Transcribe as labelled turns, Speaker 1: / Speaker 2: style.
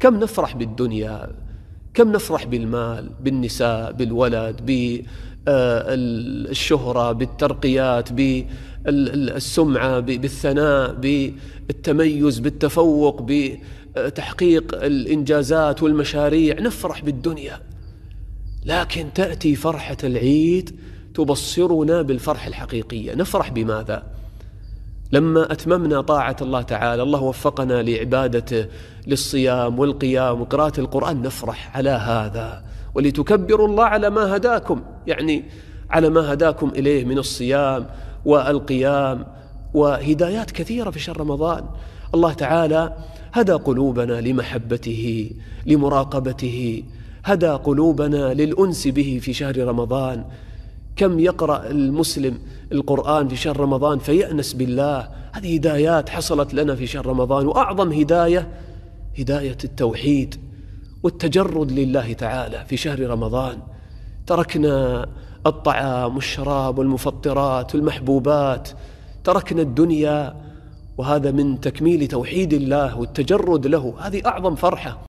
Speaker 1: كم نفرح بالدنيا كم نفرح بالمال بالنساء بالولد بالشهرة آه، بالترقيات بالسمعة بالثناء بالتميز بالتفوق بتحقيق آه، الإنجازات والمشاريع نفرح بالدنيا لكن تأتي فرحة العيد تبصرنا بالفرحة الحقيقية نفرح بماذا؟ لما أتممنا طاعة الله تعالى الله وفقنا لعبادته للصيام والقيام وقراءة القرآن نفرح على هذا ولتكبروا الله على ما هداكم يعني على ما هداكم إليه من الصيام والقيام وهدايات كثيرة في شهر رمضان الله تعالى هدى قلوبنا لمحبته لمراقبته هدى قلوبنا للأنس به في شهر رمضان كم يقرأ المسلم القرآن في شهر رمضان فيأنس بالله هذه هدايات حصلت لنا في شهر رمضان وأعظم هداية هداية التوحيد والتجرد لله تعالى في شهر رمضان تركنا الطعام والشراب والمفطرات والمحبوبات تركنا الدنيا وهذا من تكميل توحيد الله والتجرد له هذه أعظم فرحة